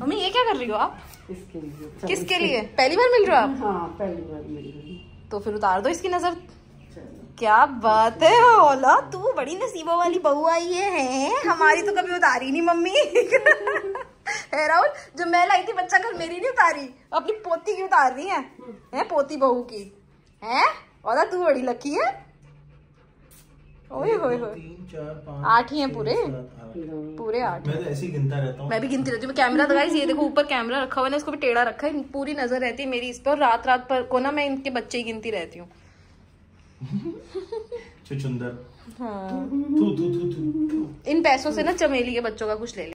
Mummy ये क्या कर रही हो आप इसके लिए किसके लिए पहली बार मिल रहे हो आप हाँ पहली बार मिल रही तो फिर उतार दो इसकी नजर क्या बात है ओला तू बड़ी नसीबों वाली बहू आई है, हमारी तो कभी उतारी नहीं मम्मी है राहुल जो मैं लाई थी बच्चा कल मेरी नहीं उतारी अपनी पोती की उतार रही है, है पोती बहू की है ओला तू बड़ी लकी है ओए होए होए आठ ही हैं पूरे पूरे आठ मैं तो ऐसे ही गिनता रहता हूँ मैं भी गिनती रहती हूँ कैमरा लगाई तो ये देखो ऊपर कैमरा रखा हुआ ना इसको भी टेढ़ा रखा है पूरी नजर रहती है मेरी इस पर रात रात पर को ना मैं इनके बच्चे ही गिनती रहती हूँ चुचुंदर हाँ। इन पैसों से ना चमेली के बच्चों का कुछ ले